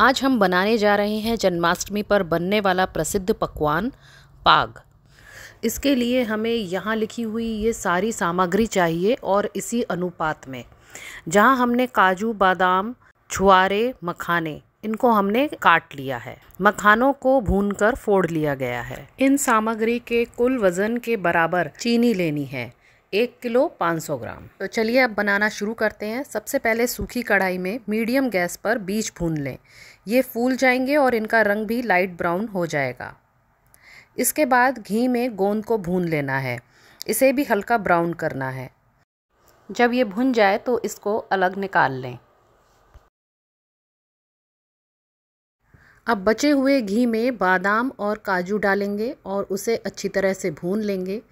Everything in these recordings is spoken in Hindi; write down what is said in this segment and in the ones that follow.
आज हम बनाने जा रहे हैं जन्माष्टमी पर बनने वाला प्रसिद्ध पकवान पाग इसके लिए हमें यहाँ लिखी हुई ये सारी सामग्री चाहिए और इसी अनुपात में जहाँ हमने काजू बादाम छुआरे मखाने इनको हमने काट लिया है मखानों को भूनकर फोड़ लिया गया है इन सामग्री के कुल वजन के बराबर चीनी लेनी है एक किलो 500 ग्राम तो चलिए अब बनाना शुरू करते हैं सबसे पहले सूखी कढ़ाई में मीडियम गैस पर बीज भून लें ये फूल जाएंगे और इनका रंग भी लाइट ब्राउन हो जाएगा इसके बाद घी में गोंद को भून लेना है इसे भी हल्का ब्राउन करना है जब ये भुन जाए तो इसको अलग निकाल लें अब बचे हुए घी में बादाम और काजू डालेंगे और उसे अच्छी तरह से भून लेंगे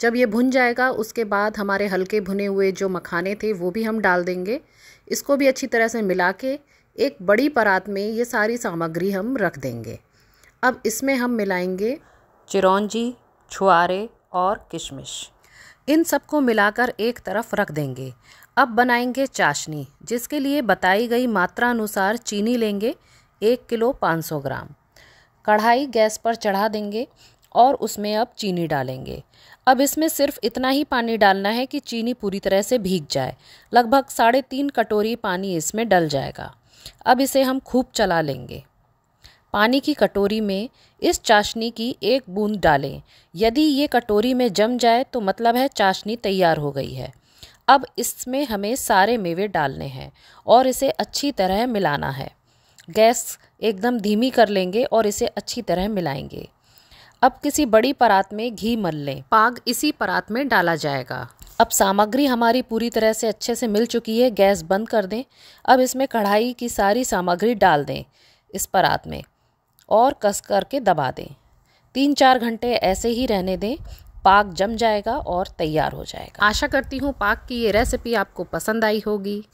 जब ये भुन जाएगा उसके बाद हमारे हल्के भुने हुए जो मखाने थे वो भी हम डाल देंगे इसको भी अच्छी तरह से मिला के एक बड़ी परात में ये सारी सामग्री हम रख देंगे अब इसमें हम मिलाएंगे चिरौंजी छुआरे और किशमिश इन सबको मिलाकर एक तरफ रख देंगे अब बनाएंगे चाशनी जिसके लिए बताई गई मात्रा अनुसार चीनी लेंगे एक किलो पाँच सौ ग्राम कढ़ाई गैस पर चढ़ा देंगे और उसमें अब चीनी डालेंगे अब इसमें सिर्फ इतना ही पानी डालना है कि चीनी पूरी तरह से भीग जाए लगभग साढ़े तीन कटोरी पानी इसमें डल जाएगा अब इसे हम खूब चला लेंगे पानी की कटोरी में इस चाशनी की एक बूंद डालें यदि ये कटोरी में जम जाए तो मतलब है चाशनी तैयार हो गई है अब इसमें हमें सारे मेवे डालने हैं और इसे अच्छी तरह मिलाना है गैस एकदम धीमी कर लेंगे और इसे अच्छी तरह मिलाएंगे अब किसी बड़ी परात में घी मल लें पाग इसी परात में डाला जाएगा अब सामग्री हमारी पूरी तरह से अच्छे से मिल चुकी है गैस बंद कर दें अब इसमें कढ़ाई की सारी सामग्री डाल दें इस परात में और कस करके दबा दें तीन चार घंटे ऐसे ही रहने दें पाक जम जाएगा और तैयार हो जाएगा आशा करती हूँ पाक की ये रेसिपी आपको पसंद आई होगी